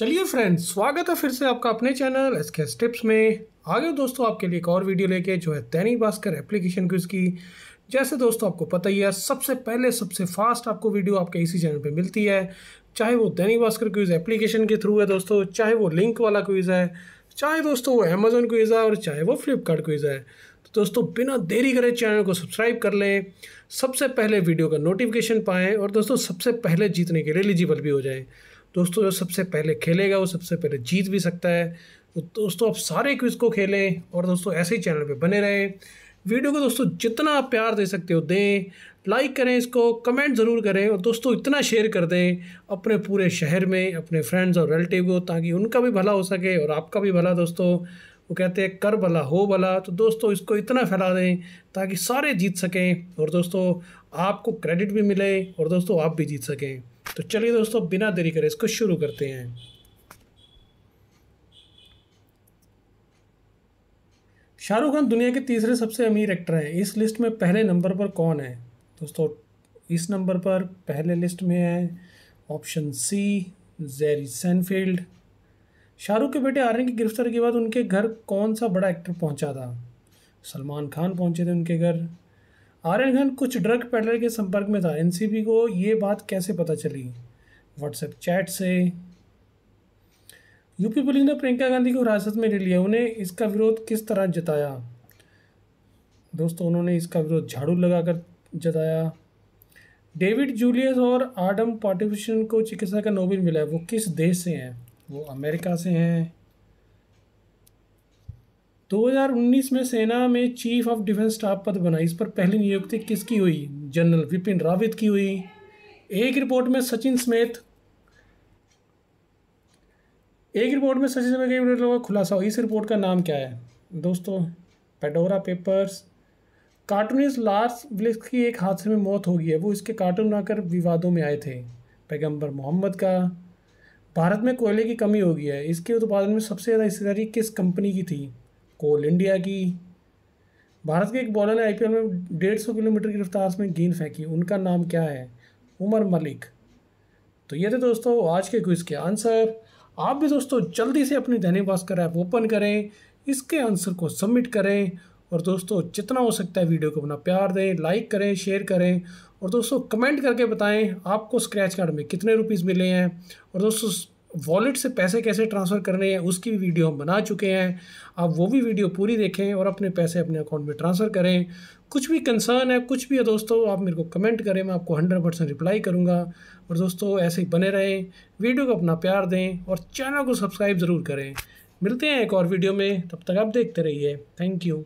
चलिए फ्रेंड्स स्वागत है फिर से आपका अपने चैनल एस के टिप्स में आ दोस्तों आपके लिए एक और वीडियो लेके जो है दैनिक भास्कर एप्लीकेशन की की जैसे दोस्तों आपको पता ही है सबसे पहले सबसे फास्ट आपको वीडियो आपके इसी चैनल पे मिलती है चाहे वो दैनिक भास्कर क्यूज एप्लीकेशन के थ्रू है दोस्तों चाहे वो लिंक वाला क्यूज़ है चाहे दोस्तों वो अमेजोन क्यूज़ है और चाहे वो फ्लिपकार्ट क्यूज़ है तो दोस्तों बिना देरी करे चैनल को सब्सक्राइब कर लें सबसे पहले वीडियो का नोटिफिकेशन पाएँ और दोस्तों सबसे पहले जीतने के लिए एलिजिबल भी हो जाएँ दोस्तों जो सबसे पहले खेलेगा वो सबसे पहले जीत भी सकता है तो दोस्तों आप सारे क्विज को खेलें और दोस्तों ऐसे ही चैनल पे बने रहें वीडियो को दोस्तों जितना आप प्यार दे सकते हो दें लाइक करें इसको कमेंट ज़रूर करें और दोस्तों इतना शेयर कर दें अपने पूरे शहर में अपने फ्रेंड्स और रिलेटिव को ताकि उनका भी भला हो सके और आपका भी भला दोस्तों वो कहते हैं कर भला हो भला तो दोस्तों इसको इतना फैला दें ताकि सारे जीत सकें और दोस्तों आपको क्रेडिट भी मिले और दोस्तों आप भी जीत सकें तो चलिए दोस्तों बिना देरी करे इसको शुरू करते हैं शाहरुख खान दुनिया के तीसरे सबसे अमीर एक्टर हैं इस लिस्ट में पहले नंबर पर कौन है दोस्तों इस नंबर पर पहले लिस्ट में है option C Jerry Seinfeld Shahrukh के बेटे आर्यन की गिरफ्तारी के बाद उनके घर कौन सा बड़ा एक्टर पहुंचा था सलमान खान पहुंचे थे उनके घर आर्यन खान कुछ ड्रग पेडलर के संपर्क में था एनसीबी को ये बात कैसे पता चली व्हाट्सएप चैट से यूपी पुलिस ने प्रियंका गांधी को हिरासत में ले लिया उन्हें इसका विरोध किस तरह जताया दोस्तों उन्होंने इसका विरोध झाड़ू लगाकर जताया डेविड जूलियस और आडम पार्टिफिशन को चिकित्सा का नोबेल मिला है वो किस देश से हैं वो अमेरिका से हैं 2019 में सेना में चीफ ऑफ डिफेंस स्टाफ पद बना इस पर पहली नियुक्ति किसकी हुई जनरल विपिन रावत की हुई एक रिपोर्ट में सचिन स्मेत एक रिपोर्ट में सचिन समेत लोगों का खुलासा हुआ इस रिपोर्ट का नाम क्या है दोस्तों पेडोरा पेपर्स कार्टूनिस्ट लार्स ब्लिस्क की एक हादसे में मौत हो गई है वो इसके कार्टून बनाकर विवादों में आए थे पैगंबर मोहम्मद का भारत में कोयले की कमी हो गई है इसके उत्पादन में सबसे ज़्यादा हिस्सेदारी किस कंपनी की थी कोल इंडिया की भारत के एक बॉलर ने आईपीएल में डेढ़ सौ किलोमीटर की रफ्तार में गेंद फेंकी उनका नाम क्या है उमर मलिक तो ये थे दोस्तों आज के क्विज़ के आंसर आप भी दोस्तों जल्दी से अपनी दैनिक भास्कर ऐप ओपन करें इसके आंसर को सबमिट करें और दोस्तों जितना हो सकता है वीडियो को अपना प्यार दें लाइक करें शेयर करें और दोस्तों कमेंट करके बताएं आपको स्क्रैच कार्ड में कितने रुपीस मिले हैं और दोस्तों वॉलेट से पैसे कैसे ट्रांसफ़र करने हैं उसकी भी वीडियो हम बना चुके हैं आप वो भी वीडियो पूरी देखें और अपने पैसे अपने अकाउंट में ट्रांसफ़र करें कुछ भी कंसर्न है कुछ भी है दोस्तों आप मेरे को कमेंट करें मैं आपको हंड्रेड परसेंट रिप्लाई करूँगा और दोस्तों ऐसे ही बने रहें वीडियो को अपना प्यार दें और चैनल को सब्सक्राइब ज़रूर करें मिलते हैं एक और वीडियो में तब तक आप देखते रहिए थैंक यू